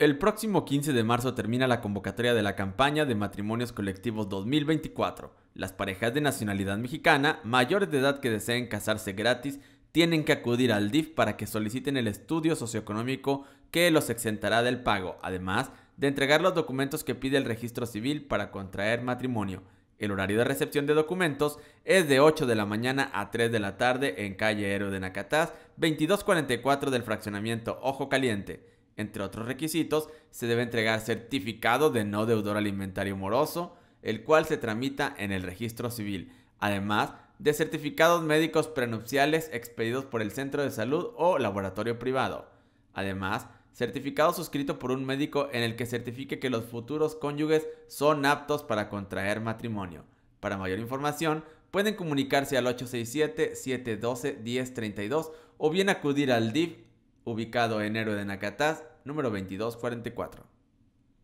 El próximo 15 de marzo termina la convocatoria de la campaña de matrimonios colectivos 2024. Las parejas de nacionalidad mexicana mayores de edad que deseen casarse gratis tienen que acudir al DIF para que soliciten el estudio socioeconómico que los exentará del pago, además de entregar los documentos que pide el registro civil para contraer matrimonio. El horario de recepción de documentos es de 8 de la mañana a 3 de la tarde en calle Héroe de Nacatás, 2244 del fraccionamiento Ojo Caliente. Entre otros requisitos, se debe entregar certificado de no deudor alimentario moroso, el cual se tramita en el registro civil, además de certificados médicos prenupciales expedidos por el centro de salud o laboratorio privado. Además, certificado suscrito por un médico en el que certifique que los futuros cónyuges son aptos para contraer matrimonio. Para mayor información, pueden comunicarse al 867-712-1032 o bien acudir al DIF ubicado en Héroe de Nacatás número 2244.